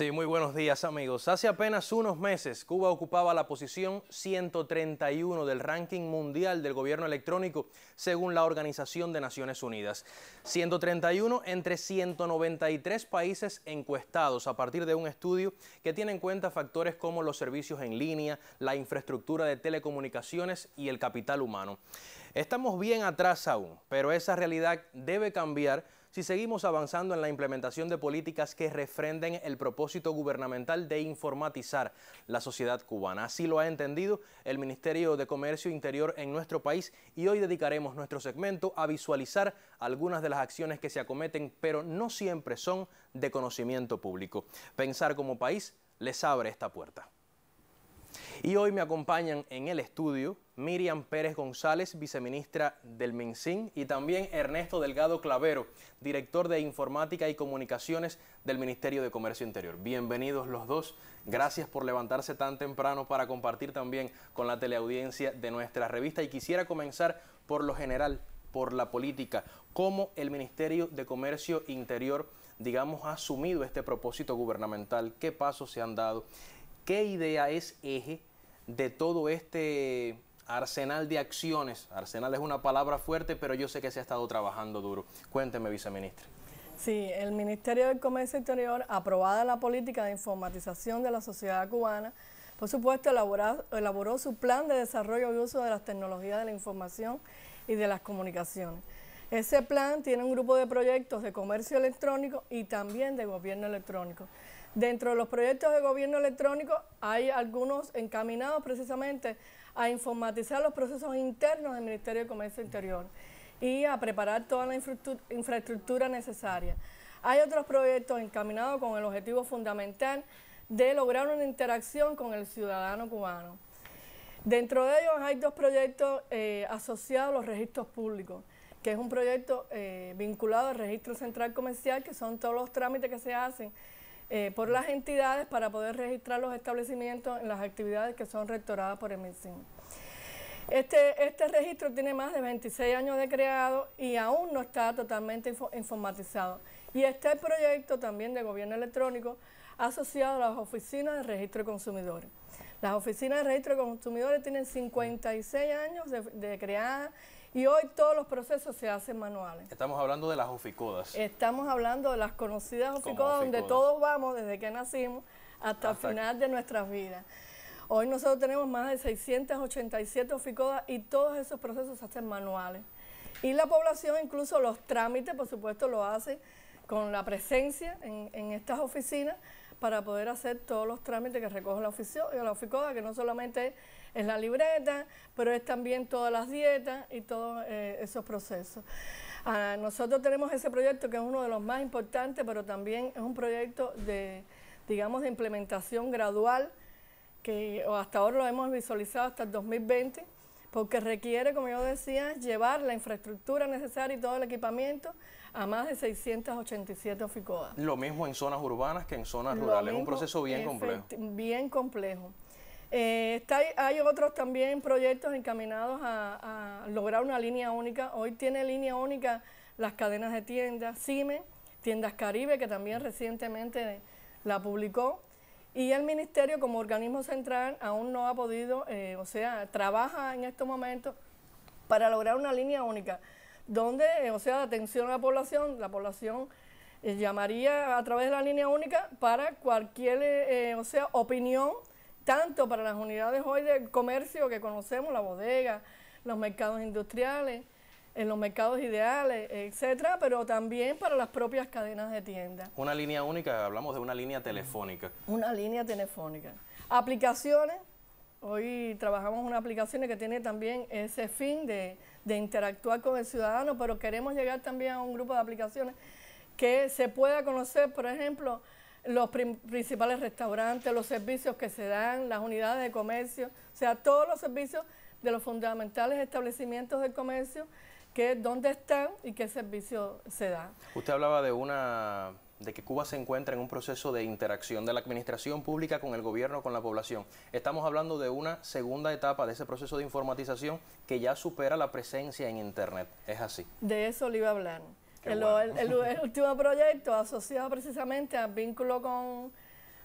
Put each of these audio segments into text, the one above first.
Sí, muy buenos días amigos. Hace apenas unos meses Cuba ocupaba la posición 131 del ranking mundial del gobierno electrónico según la Organización de Naciones Unidas. 131 entre 193 países encuestados a partir de un estudio que tiene en cuenta factores como los servicios en línea, la infraestructura de telecomunicaciones y el capital humano. Estamos bien atrás aún, pero esa realidad debe cambiar si seguimos avanzando en la implementación de políticas que refrenden el propósito gubernamental de informatizar la sociedad cubana. Así lo ha entendido el Ministerio de Comercio e Interior en nuestro país y hoy dedicaremos nuestro segmento a visualizar algunas de las acciones que se acometen, pero no siempre son de conocimiento público. Pensar como país les abre esta puerta. Y hoy me acompañan en el estudio Miriam Pérez González, viceministra del MINSIN, y también Ernesto Delgado Clavero, director de Informática y Comunicaciones del Ministerio de Comercio Interior. Bienvenidos los dos. Gracias por levantarse tan temprano para compartir también con la teleaudiencia de nuestra revista. Y quisiera comenzar por lo general, por la política, cómo el Ministerio de Comercio Interior, digamos, ha asumido este propósito gubernamental, qué pasos se han dado, qué idea es eje de todo este arsenal de acciones. Arsenal es una palabra fuerte, pero yo sé que se ha estado trabajando duro. Cuénteme, viceministra. Sí, el Ministerio del Comercio Exterior, aprobada la política de informatización de la sociedad cubana, por supuesto elaboró su plan de desarrollo y uso de las tecnologías de la información y de las comunicaciones. Ese plan tiene un grupo de proyectos de comercio electrónico y también de gobierno electrónico. Dentro de los proyectos de gobierno electrónico hay algunos encaminados precisamente a informatizar los procesos internos del Ministerio de Comercio Interior y a preparar toda la infraestructura necesaria. Hay otros proyectos encaminados con el objetivo fundamental de lograr una interacción con el ciudadano cubano. Dentro de ellos hay dos proyectos eh, asociados a los registros públicos, que es un proyecto eh, vinculado al registro central comercial, que son todos los trámites que se hacen eh, por las entidades para poder registrar los establecimientos en las actividades que son rectoradas por el MINSIM. Este, este registro tiene más de 26 años de creado y aún no está totalmente informatizado. Y este proyecto también de gobierno electrónico asociado a las oficinas de registro de consumidores. Las oficinas de registro de consumidores tienen 56 años de, de creada y hoy todos los procesos se hacen manuales. Estamos hablando de las oficodas. Estamos hablando de las conocidas oficodas, donde todos vamos desde que nacimos hasta, el final de nuestras vidas. Hoy nosotros tenemos más de 687 oficodas y todos esos procesos se hacen manuales. Y la población incluso los trámites, por supuesto, lo hace con la presencia en estas oficinas para poder hacer todos los trámites que recoge la oficina, la que no solamente es la libreta, pero es también todas las dietas y todos eh, esos procesos. Ah, nosotros tenemos ese proyecto que es uno de los más importantes, pero también es un proyecto de, digamos, de implementación gradual, que hasta ahora lo hemos visualizado hasta el 2020, porque requiere, como yo decía, llevar la infraestructura necesaria y todo el equipamiento a más de 687 oficodas. Lo mismo en zonas urbanas que en zonas rurales, es un proceso bien complejo. Bien complejo. Eh, está, hay otros también proyectos encaminados a, lograr una línea única. Hoy tiene línea única las cadenas de tiendas, CIME, Tiendas Caribe, que también recientemente la publicó. Y el ministerio como organismo central aún no ha podido, eh, o sea, trabaja en estos momentos para lograr una línea única donde, o sea, atención a la población, la población eh, llamaría a través de la línea única para cualquier, eh, eh, o sea, opinión, tanto para las unidades hoy de comercio que conocemos, la bodega, los mercados industriales, en los mercados ideales, etcétera, pero también para las propias cadenas de tiendas. Una línea única, hablamos de una línea telefónica. Una línea telefónica. Aplicaciones, hoy trabajamos una aplicación que tiene también ese fin de de interactuar con el ciudadano, pero queremos llegar también a un grupo de aplicaciones que se pueda conocer, por ejemplo, los principales restaurantes, los servicios que se dan, las unidades de comercio, o sea, todos los servicios de los fundamentales establecimientos de comercio, que dónde están y qué servicio se da Usted hablaba de una de que Cuba se encuentra en un proceso de interacción de la administración pública con el gobierno, con la población. Estamos hablando de una segunda etapa de ese proceso de informatización que ya supera la presencia en Internet. Es así. De eso le iba a hablar. El, último proyecto asociado precisamente al vínculo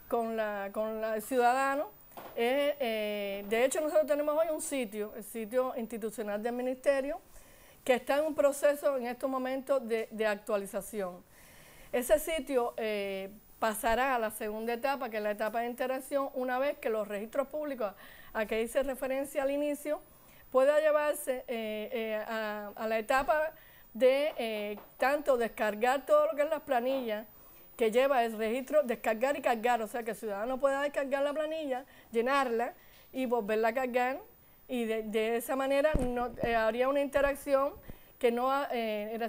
con, la, el ciudadano. Eh, de hecho, nosotros tenemos hoy un sitio, el sitio institucional del ministerio, que está en un proceso en estos momentos de actualización. Ese sitio eh, pasará a la segunda etapa, que es la etapa de interacción, una vez que los registros públicos a que hice referencia al inicio pueda llevarse eh, eh, a, la etapa de tanto descargar todo lo que es las planillas que lleva el registro, descargar y cargar, o sea que el ciudadano pueda descargar la planilla, llenarla y volverla a cargar y de, esa manera no, habría una interacción que no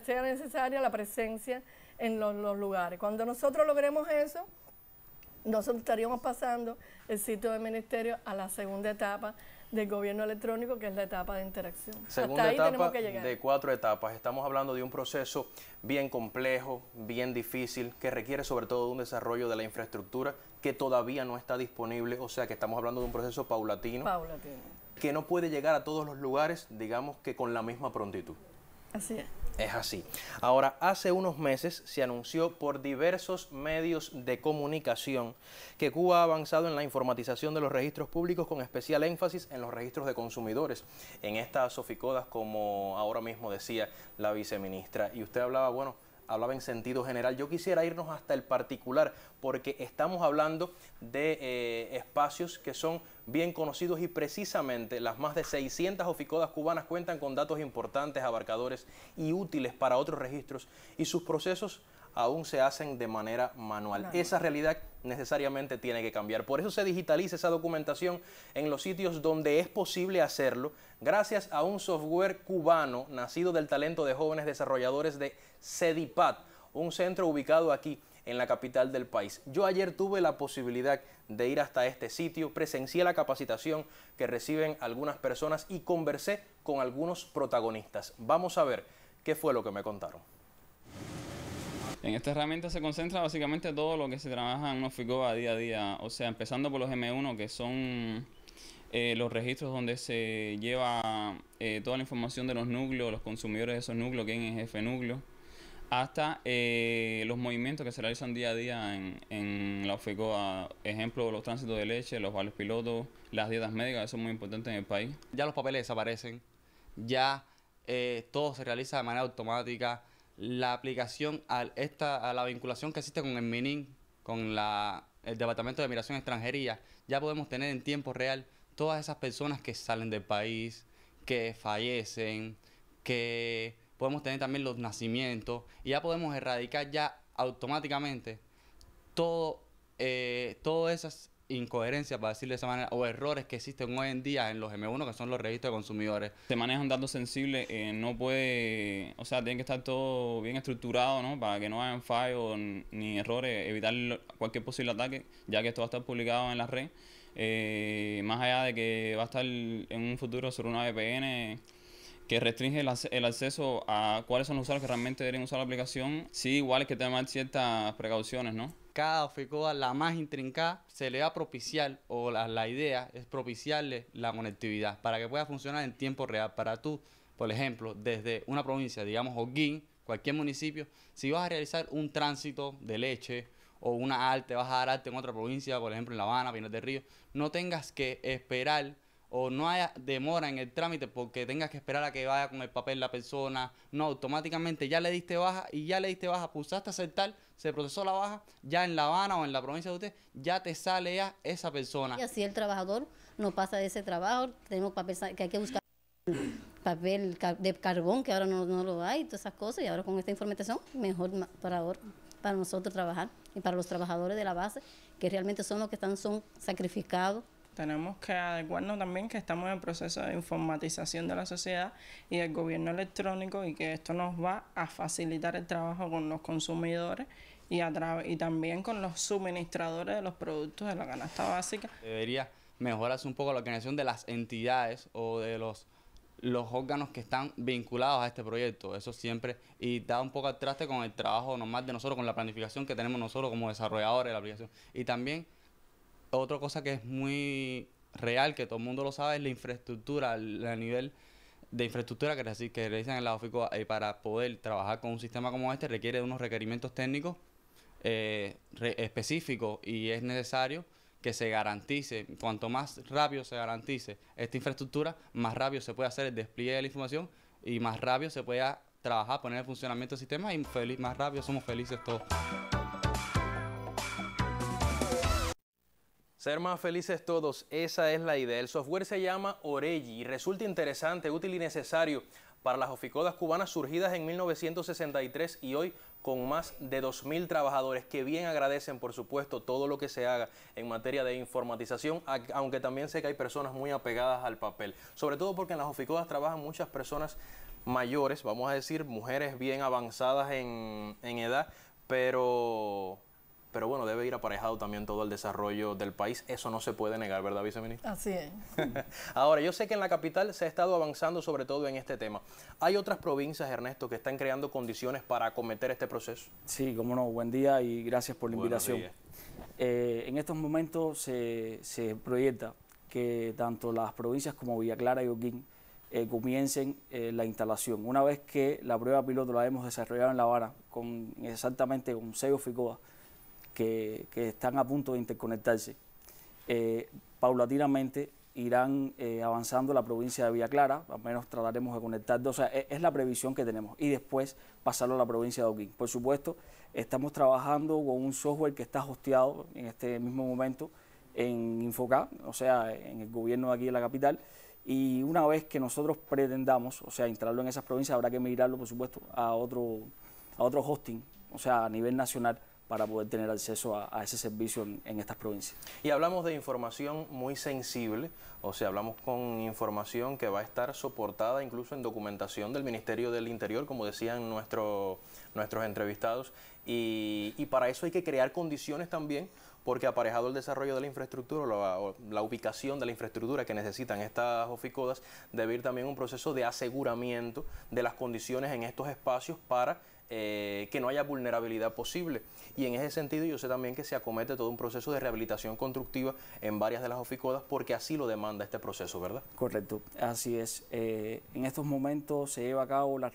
sea necesaria la presencia en los, lugares. Cuando nosotros logremos eso, nosotros estaríamos pasando el sitio del ministerio a la segunda etapa del gobierno electrónico, que es la etapa de interacción. Segunda etapa de cuatro etapas. Estamos hablando de un proceso bien complejo, bien difícil, que requiere sobre todo un desarrollo de la infraestructura que todavía no está disponible. O sea que estamos hablando de un proceso paulatino. Paulatino. Que no puede llegar a todos los lugares, digamos que con la misma prontitud. Así es es así. Ahora, hace unos meses se anunció por diversos medios de comunicación que Cuba ha avanzado en la informatización de los registros públicos con especial énfasis en los registros de consumidores, en estas soficodas como ahora mismo decía la viceministra. Y usted hablaba, bueno, hablaba en sentido general. Yo quisiera irnos hasta el particular porque estamos hablando de eh, espacios que son bien conocidos y precisamente las más de 600 oficodas cubanas cuentan con datos importantes, abarcadores y útiles para otros registros y sus procesos aún se hacen de manera manual. Esa realidad necesariamente tiene que cambiar. Por eso se digitaliza esa documentación en los sitios donde es posible hacerlo, gracias a un software cubano nacido del talento de jóvenes desarrolladores de CEDIPAT, un centro ubicado aquí en la capital del país. Yo ayer tuve la posibilidad de ir hasta este sitio, presencié la capacitación que reciben algunas personas y conversé con algunos protagonistas. Vamos a ver qué fue lo que me contaron. En esta herramienta se concentra básicamente todo lo que se trabaja en a día a día, o sea, empezando por los M1, que son eh, los registros donde se lleva eh, toda la información de los núcleos, los consumidores de esos núcleos, quién es jefe núcleo, hasta eh, los movimientos que se realizan día a día en, la OFICOA. Ejemplo, los tránsitos de leche, los vales pilotos, las dietas médicas, eso es muy importante en el país. Ya los papeles desaparecen, ya todo se realiza de manera automática la aplicación a, esta, a la vinculación que existe con el MININ, con el Departamento de Migración Extranjería, ya podemos tener en tiempo real todas esas personas que salen del país, que fallecen, que podemos tener también los nacimientos y ya podemos erradicar ya automáticamente todo, eh, todas esas incoherencias, para decirlo de esa manera, o errores que existen hoy en día en los M1, que son los registros de consumidores. Se manejan datos sensibles, eh, no puede, o sea, tiene que estar todo bien estructurado, ¿no? Para que no hayan fallos ni errores, evitar cualquier posible ataque, ya que esto va a estar publicado en la red. Eh, más allá de que va a estar en un futuro sobre una VPN que restringe el, acceso a cuáles son los usuarios que realmente deben usar la aplicación, sí, igual es que tomar ciertas precauciones, ¿no? cada oficina, la más intrincada, se le va a propiciar, o la, idea es propiciarle la conectividad para que pueda funcionar en tiempo real. Para tú, por ejemplo, desde una provincia, digamos Guín, cualquier municipio, si vas a realizar un tránsito de leche o una arte, vas a dar arte en otra provincia, por ejemplo en La Habana, Pinar del Río, no tengas que esperar o no haya demora en el trámite porque tengas que esperar a que vaya con el papel la persona, no, automáticamente ya le diste baja y ya le diste baja, pulsaste aceptar se procesó la baja, ya en La Habana o en la provincia de usted, ya te sale a esa persona. Y así el trabajador no pasa de ese trabajo, tenemos papel que hay que buscar papel de carbón, que ahora no, lo hay, todas esas cosas, y ahora con esta información, mejor para ahora, para nosotros trabajar y para los trabajadores de la base, que realmente son los que están son sacrificados tenemos que adecuarnos también que estamos en proceso de informatización de la sociedad y el gobierno electrónico y que esto nos va a facilitar el trabajo con los consumidores y, a y también con los suministradores de los productos de la canasta básica. Debería mejorarse un poco la organización de las entidades o de los los órganos que están vinculados a este proyecto. Eso siempre y da un poco al traste con el trabajo normal de nosotros, con la planificación que tenemos nosotros como desarrolladores de la aplicación. Y también otra cosa que es muy real, que todo el mundo lo sabe, es la infraestructura, el, nivel de infraestructura que, que realizan en la OFICO y eh, para poder trabajar con un sistema como este requiere de unos requerimientos técnicos eh, específicos y es necesario que se garantice, cuanto más rápido se garantice esta infraestructura, más rápido se puede hacer el despliegue de la información y más rápido se pueda trabajar, poner en funcionamiento el sistema y más rápido somos felices todos. Ser más felices todos, esa es la idea. El software se llama Orelli y resulta interesante, útil y necesario para las oficodas cubanas surgidas en 1963 y hoy con más de 2.000 trabajadores que bien agradecen, por supuesto, todo lo que se haga en materia de informatización, aunque también sé que hay personas muy apegadas al papel, sobre todo porque en las oficodas trabajan muchas personas mayores, vamos a decir, mujeres bien avanzadas en, en edad, pero pero bueno, debe ir aparejado también todo el desarrollo del país. Eso no se puede negar, ¿verdad, viceministro? Así es. Ahora, yo sé que en la capital se ha estado avanzando sobre todo en este tema. ¿Hay otras provincias, Ernesto, que están creando condiciones para acometer este proceso? Sí, cómo no. Buen día y gracias por la invitación. Eh, en estos momentos se, proyecta que tanto las provincias como Villa Clara y Oquín eh, comiencen eh, la instalación. Una vez que la prueba piloto la hemos desarrollado en La Habana, con, exactamente un Seo FICOA, que, están a punto de interconectarse. Eh, paulatinamente irán eh, avanzando la provincia de Villa Clara, al menos trataremos de conectar, o sea, e, es, la previsión que tenemos, y después pasarlo a la provincia de Oquín. Por supuesto, estamos trabajando con un software que está hosteado en este mismo momento en infoca o sea, en el gobierno de aquí de la capital, y una vez que nosotros pretendamos, o sea, instalarlo en esas provincias, habrá que migrarlo, por supuesto, a otro, a otro hosting, o sea, a nivel nacional, para poder tener acceso a, ese servicio en, estas provincias. Y hablamos de información muy sensible, o sea, hablamos con información que va a estar soportada incluso en documentación del Ministerio del Interior, como decían nuestros entrevistados, y, para eso hay que crear condiciones también, porque aparejado el desarrollo de la infraestructura, la, o la ubicación de la infraestructura que necesitan estas oficodas, debe ir también un proceso de aseguramiento de las condiciones en estos espacios para eh, que no haya vulnerabilidad posible. Y en ese sentido yo sé también que se acomete todo un proceso de rehabilitación constructiva en varias de las oficodas porque así lo demanda este proceso, ¿verdad? Correcto, así es. Eh, en estos momentos se lleva a cabo la,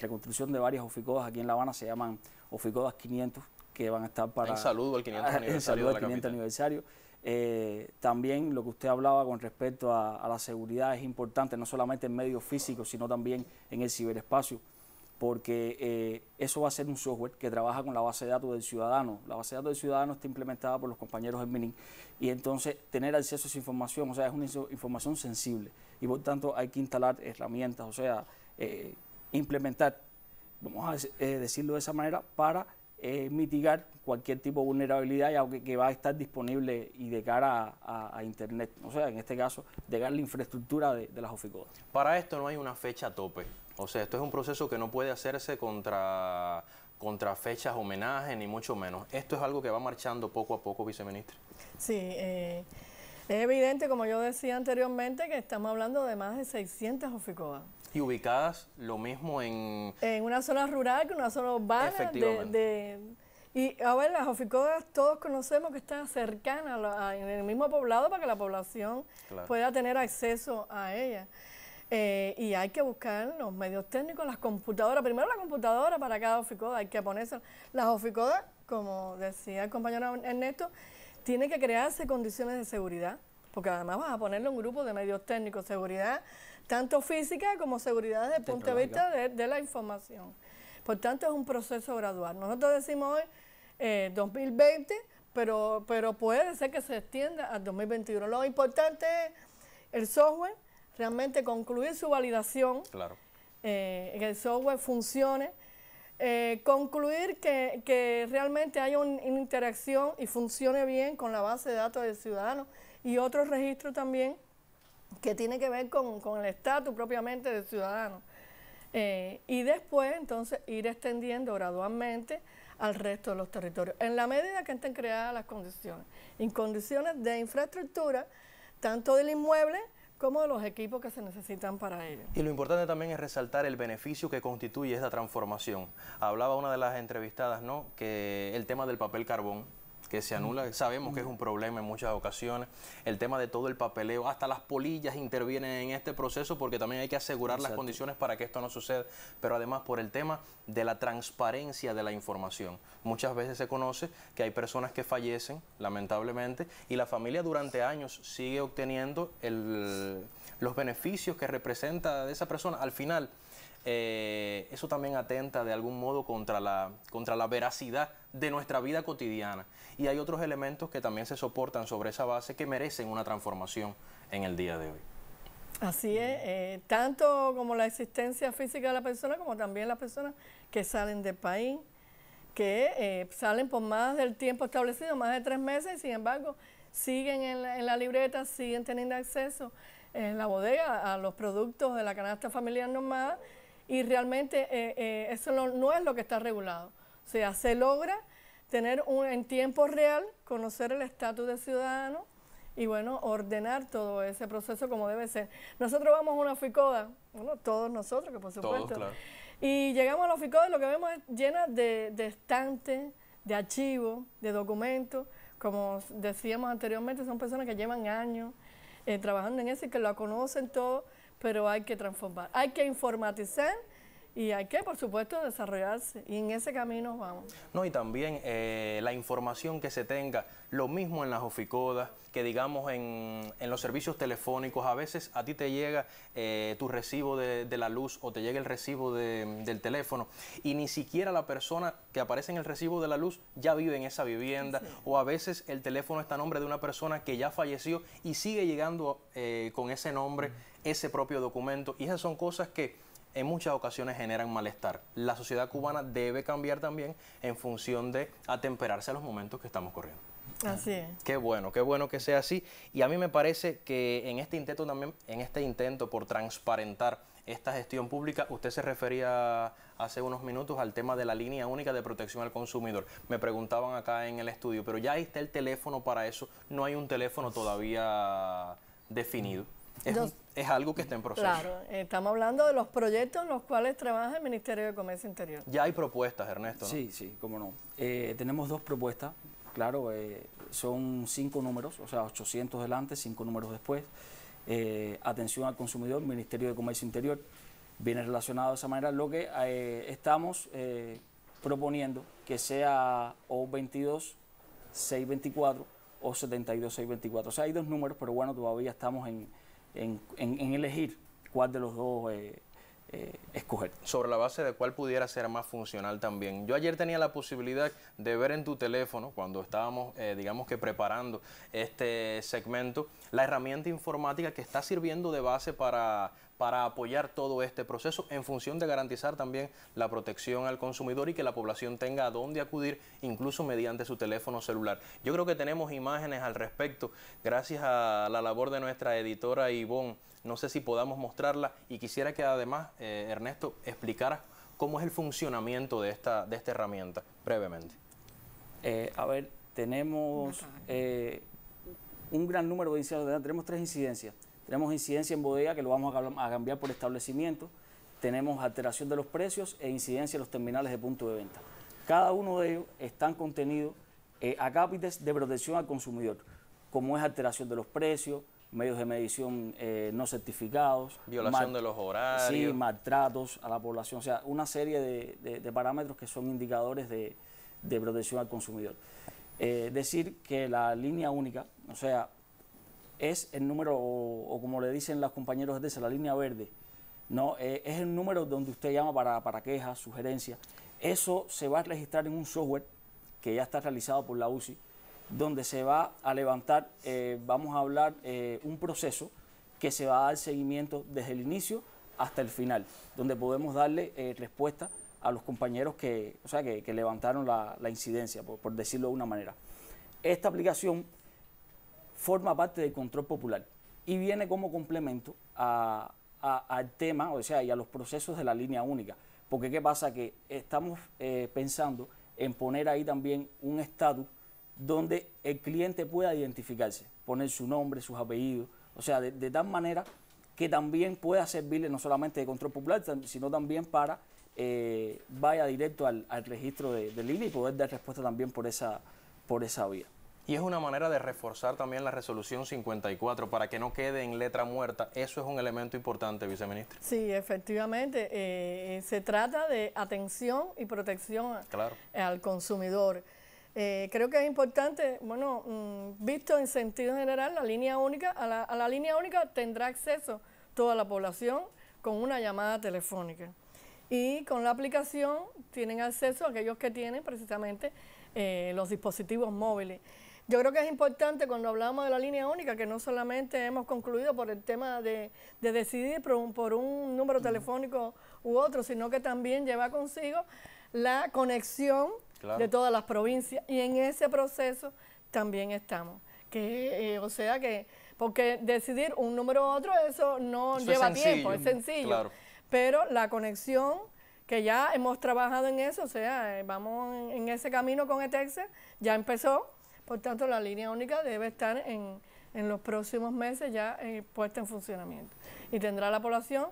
reconstrucción de varias oficodas aquí en La Habana, se llaman oficodas 500 que van a estar para... Un saludo al 500 aniversario. Saludo 500 aniversario. Eh, también lo que usted hablaba con respecto a la seguridad es importante, no solamente en medios físicos, sino también en el ciberespacio porque eh, eso va a ser un software que trabaja con la base de datos del ciudadano. La base de datos del ciudadano está implementada por los compañeros del MININ y entonces tener acceso a esa información, o sea, es una información sensible y por tanto hay que instalar herramientas, o sea, eh, implementar, vamos a eh, decirlo de esa manera, para mitigar cualquier tipo de vulnerabilidad y aunque que va a estar disponible y de cara a, Internet, o sea, en este caso, de cara a la infraestructura de, las oficinas. Para esto no hay una fecha a tope. O sea, esto es un proceso que no puede hacerse contra, contra fechas homenaje, ni mucho menos. Esto es algo que va marchando poco a poco, viceministro. Sí, eh, es evidente, como yo decía anteriormente, que estamos hablando de más de 600 oficodas. Y ubicadas lo mismo en... En una zona rural, que una zona urbana, de, y a ver, las oficodas todos conocemos que están cercanas en el mismo poblado para que la población pueda tener acceso a ellas. Eh, y hay que buscar los medios técnicos, las computadoras. Primero la computadora para cada oficoda, hay que ponerse las oficodas, como decía el compañero Ernesto, tiene que crearse condiciones de seguridad, porque además vas a ponerle un grupo de medios técnicos, seguridad tanto física como seguridad desde el punto de vista de, la información. Por tanto, es un proceso gradual. Nosotros decimos hoy 2020, eh, pero, pero puede ser que se extienda al 2021. Lo importante es el software realmente concluir su validación, claro. que eh, el software funcione, eh, concluir que, realmente haya una interacción y funcione bien con la base de datos del ciudadano y otro registro también que tiene que ver con, el estatus propiamente del ciudadano. Eh, y después, entonces, ir extendiendo gradualmente al resto de los territorios, en la medida que estén creadas las condiciones. En condiciones de infraestructura, tanto del inmueble, como los equipos que se necesitan para ello. Y lo importante también es resaltar el beneficio que constituye esta transformación. Hablaba una de las entrevistadas, ¿no? Que el tema del papel carbón que se anula. Sabemos que es un problema en muchas ocasiones. El tema de todo el papeleo, hasta las polillas intervienen en este proceso porque también hay que asegurar las condiciones para que esto no suceda. Pero además por el tema de la transparencia de la información. Muchas veces se conoce que hay personas que fallecen, lamentablemente, y la familia durante años sigue obteniendo los beneficios que representa de esa persona. Al final, eh, eso también atenta de algún modo contra la, contra la veracidad de nuestra vida cotidiana. Y hay otros elementos que también se soportan sobre esa base que merecen una transformación en el día de hoy. Así es, eh, tanto como la existencia física de la persona, como también las personas que salen del país, que eh, salen por más del tiempo establecido, más de tres meses, y sin embargo siguen en la, en la libreta, siguen teniendo acceso en la bodega a los productos de la canasta familiar normal y realmente eh, eh, eso no, es lo que está regulado. O sea, se logra tener un, en tiempo real, conocer el estatus de ciudadano y bueno, ordenar todo ese proceso como debe ser. Nosotros vamos a una FICODA, bueno, todos nosotros, que por supuesto. Y llegamos a la FICODA y lo que vemos es llena de, estantes, de archivos, de documentos. Como decíamos anteriormente, son personas que llevan años eh, trabajando en eso y que lo conocen todo pero hay que transformar, hay que informatizar y hay que, por supuesto, desarrollarse. Y en ese camino vamos. No, y también eh, la información que se tenga, lo mismo en las oficodas, que digamos en, los servicios telefónicos, a veces a ti te llega eh, tu recibo de, la luz o te llega el recibo del teléfono y ni siquiera la persona que aparece en el recibo de la luz ya vive en esa vivienda o a veces el teléfono está a nombre de una persona que ya falleció y sigue llegando eh, con ese nombre. Mm ese propio documento. Y esas son cosas que en muchas ocasiones generan malestar. La sociedad cubana debe cambiar también en función de atemperarse a los momentos que estamos corriendo. Así es. Qué bueno, qué bueno que sea así. Y a mí me parece que en este intento también, en este intento por transparentar esta gestión pública, usted se refería hace unos minutos al tema de la línea única de protección al consumidor. Me preguntaban acá en el estudio, pero ya ahí está el teléfono para eso. No hay un teléfono todavía definido. Es es algo que está en proceso. Claro, estamos hablando de los proyectos en los cuales trabaja el Ministerio de Comercio Interior. Ya hay propuestas, Ernesto. Sí, sí, cómo no. Eh, tenemos dos propuestas, claro, eh, son cinco números, o sea, 800 delante, cinco números después. Eh, atención al consumidor, Ministerio de Comercio Interior, viene relacionado de esa manera. Lo que estamos proponiendo que sea O22 624 o 72 624. O sea, hay dos números, pero bueno, todavía estamos en en, elegir cuál de los dos eh, eh, escoger. Sobre la base de cuál pudiera ser más funcional también. Yo ayer tenía la posibilidad de ver en tu teléfono, cuando estábamos, eh, digamos que preparando este segmento, la herramienta informática que está sirviendo de base para para apoyar todo este proceso en función de garantizar también la protección al consumidor y que la población tenga a dónde acudir, incluso mediante su teléfono celular. Yo creo que tenemos imágenes al respecto, gracias a la labor de nuestra editora Ivonne. No sé si podamos mostrarla y quisiera que además, eh, Ernesto, explicara cómo es el funcionamiento de esta, de esta herramienta, brevemente. Eh, a ver, tenemos eh, un gran número de incidencias, tenemos tres incidencias. Tenemos incidencia en bodega que lo vamos a cambiar por establecimiento. Tenemos alteración de los precios e incidencia en los terminales de punto de venta. Cada uno de ellos están contenidos eh, a cápites de protección al consumidor, como es alteración de los precios, medios de medición eh, no certificados. Violación de los horarios. Sí, maltratos a la población. O sea, una serie de, parámetros que son indicadores de, protección al consumidor. Eh, decir que la línea única, o sea, es el número, o, como le dicen los compañeros de la línea verde, ¿no? Eh, es el número donde usted llama para, para quejas, sugerencias. Eso se va a registrar en un software que ya está realizado por la UCI, donde se va a levantar, eh, vamos a hablar, eh, un proceso que se va a dar seguimiento desde el inicio hasta el final, donde podemos darle respuesta a los compañeros que, o sea, que, levantaron la, incidencia, por, decirlo de una manera. Esta aplicación forma parte del control popular y viene como complemento al tema, o sea, y a los procesos de la línea única. Porque ¿qué pasa? Que estamos eh, pensando en poner ahí también un estatus donde el cliente pueda identificarse, poner su nombre, sus apellidos, o sea, de, tal manera que también pueda servirle no solamente de control popular, sino también para eh, vaya directo al, registro de, de línea y poder dar respuesta también por esa, por esa vía. Y es una manera de reforzar también la resolución 54 para que no quede en letra muerta. Eso es un elemento importante, viceministro. Sí, efectivamente. Eh, eh, se trata de atención y protección al consumidor. Eh, creo que es importante, bueno, mm, visto en sentido general, la línea única, a la, línea única tendrá acceso toda la población con una llamada telefónica. Y con la aplicación tienen acceso aquellos que tienen precisamente los dispositivos móviles. Yo creo que es importante cuando hablamos de la línea única, que no solamente hemos concluido por el tema de, decidir por un, número mm. telefónico u otro, sino que también lleva consigo la conexión de todas las provincias. Y en ese proceso también estamos. Que, eh, o sea que, porque decidir un número u otro, eso no lleva tiempo, es mm, sencillo. Pero la conexión, que ya hemos trabajado en eso, o sea, eh, vamos en, ese camino con ETEXE, e ya empezó por tanto, la línea única debe estar en, los próximos meses ya eh, puesta en funcionamiento. Y tendrá la población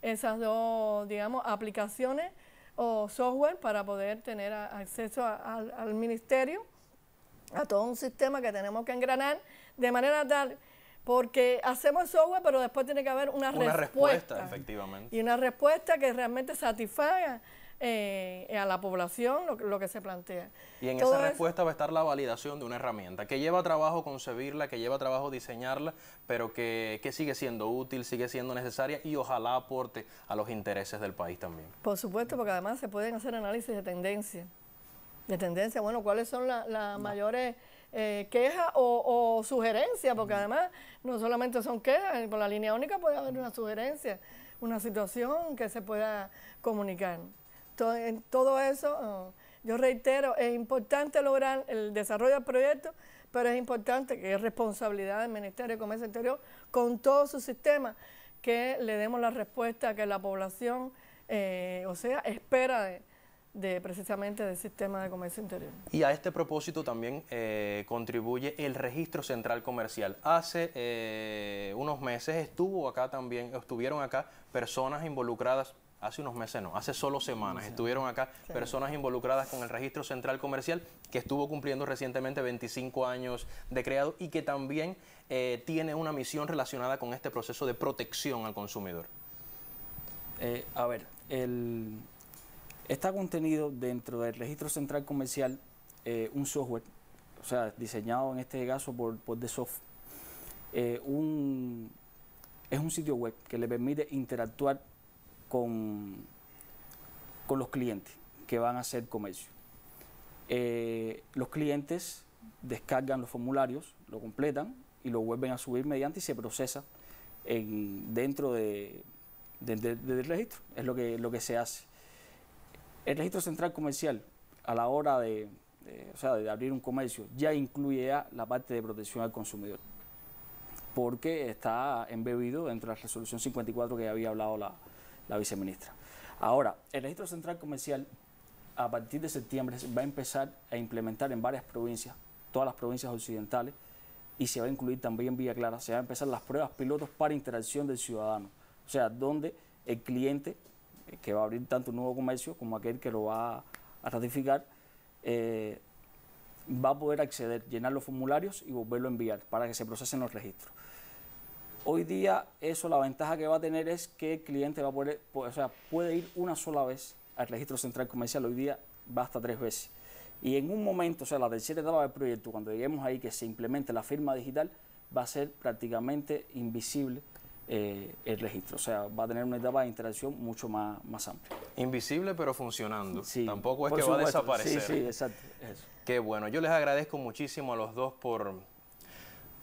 esas dos, digamos, aplicaciones o software para poder tener acceso al ministerio, a todo un sistema que tenemos que engranar de manera tal, porque hacemos software, pero después tiene que haber una, una respuesta. efectivamente. Y una respuesta que realmente satisfaga eh, a la población lo, que se plantea. Y en esa respuesta va a estar la validación de una herramienta que lleva trabajo concebirla, que lleva trabajo diseñarla, pero que, que sigue siendo útil, sigue siendo necesaria y ojalá aporte a los intereses del país también. Por supuesto, porque además se pueden hacer análisis de tendencia. De tendencia, bueno, ¿cuáles son las mayores eh, quejas o, sugerencias? Porque además no solamente son quejas, por la línea única puede haber una sugerencia, una situación que se pueda comunicar todo, en todo eso, oh, yo reitero, es importante lograr el desarrollo del proyecto, pero es importante que es responsabilidad del Ministerio de Comercio Interior con todo su sistema que le demos la respuesta que la población, eh, o sea, espera de, precisamente del sistema de comercio interior. Y a este propósito también eh, contribuye el registro central comercial. Hace eh, unos meses estuvo acá también, estuvieron acá personas involucradas hace unos meses no, hace solo semanas, estuvieron acá personas involucradas con el Registro Central Comercial, que estuvo cumpliendo recientemente 25 años de creado y que también eh, tiene una misión relacionada con este proceso de protección al consumidor. Eh, a ver, está contenido dentro del Registro Central Comercial eh, un software, o sea, diseñado en este caso por, por The Soft. un, es un sitio web que le permite interactuar con, con los clientes que van a hacer comercio. Eh, los clientes descargan los formularios, lo completan y lo vuelven a subir mediante y se procesa en, dentro de, del registro. Es lo que, lo que se hace. El registro central comercial, a la hora de, abrir un comercio, ya incluye la parte de protección al consumidor, porque está embebido dentro de la resolución 54 que había hablado la, la viceministra. Ahora, el registro central comercial a partir de septiembre va a empezar a implementar en varias provincias, todas las provincias occidentales, y se va a incluir también Villa Clara, se van a empezar las pruebas pilotos para interacción del ciudadano, o sea, donde el cliente eh, que va a abrir tanto un nuevo comercio como aquel que lo va a ratificar, eh, va a poder acceder, llenar los formularios y volverlo a enviar para que se procesen los registros. Hoy día eso, la ventaja que va a tener es que el cliente va a poder, o sea, puede ir una sola vez al registro central comercial, hoy día basta tres veces. Y en un momento, o sea, la tercera etapa del proyecto, cuando lleguemos ahí que se implemente la firma digital, va a ser prácticamente invisible eh, el registro. O sea, va a tener una etapa de interacción mucho más, más amplia. Invisible pero funcionando. Sí, Tampoco es que va a desaparecer. Sí, sí, exacto. Qué bueno. Yo les agradezco muchísimo a los dos por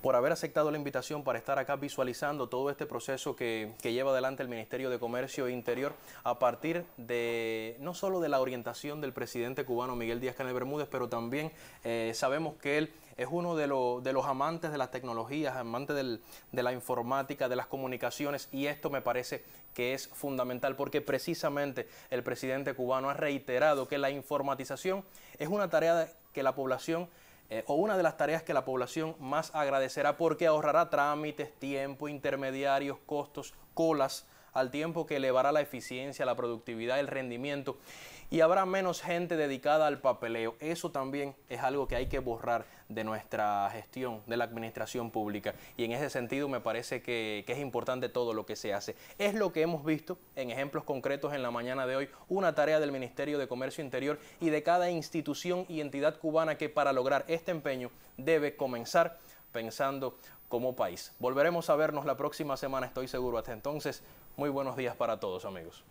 por haber aceptado la invitación para estar acá visualizando todo este proceso que, lleva adelante el Ministerio de Comercio e Interior a partir de no solo de la orientación del presidente cubano Miguel Díaz Canel Bermúdez, pero también eh, sabemos que él es uno de, los amantes de las tecnologías, amante de la informática, de las comunicaciones, y esto me parece que es fundamental porque precisamente el presidente cubano ha reiterado que la informatización es una tarea que la población eh, o una de las tareas que la población más agradecerá porque ahorrará trámites, tiempo, intermediarios, costos, colas, al tiempo que elevará la eficiencia, la productividad, el rendimiento y habrá menos gente dedicada al papeleo. Eso también es algo que hay que borrar de nuestra gestión, de la administración pública. Y en ese sentido me parece que, es importante todo lo que se hace. Es lo que hemos visto en ejemplos concretos en la mañana de hoy, una tarea del Ministerio de Comercio Interior y de cada institución y entidad cubana que para lograr este empeño debe comenzar pensando como país. Volveremos a vernos la próxima semana, estoy seguro. Hasta entonces, muy buenos días para todos amigos.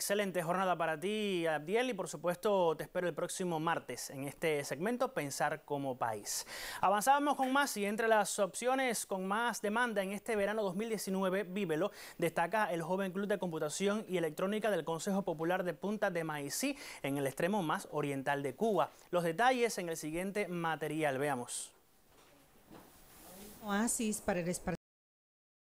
excelente jornada para ti, Abdiel, y por supuesto te espero el próximo martes en este segmento Pensar como País. Avanzamos con más y entre las opciones con más demanda en este verano 2019, vívelo, destaca el joven Club de Computación y Electrónica del Consejo Popular de Punta de Maicí, en el extremo más oriental de Cuba. Los detalles en el siguiente material, veamos. Oasis para el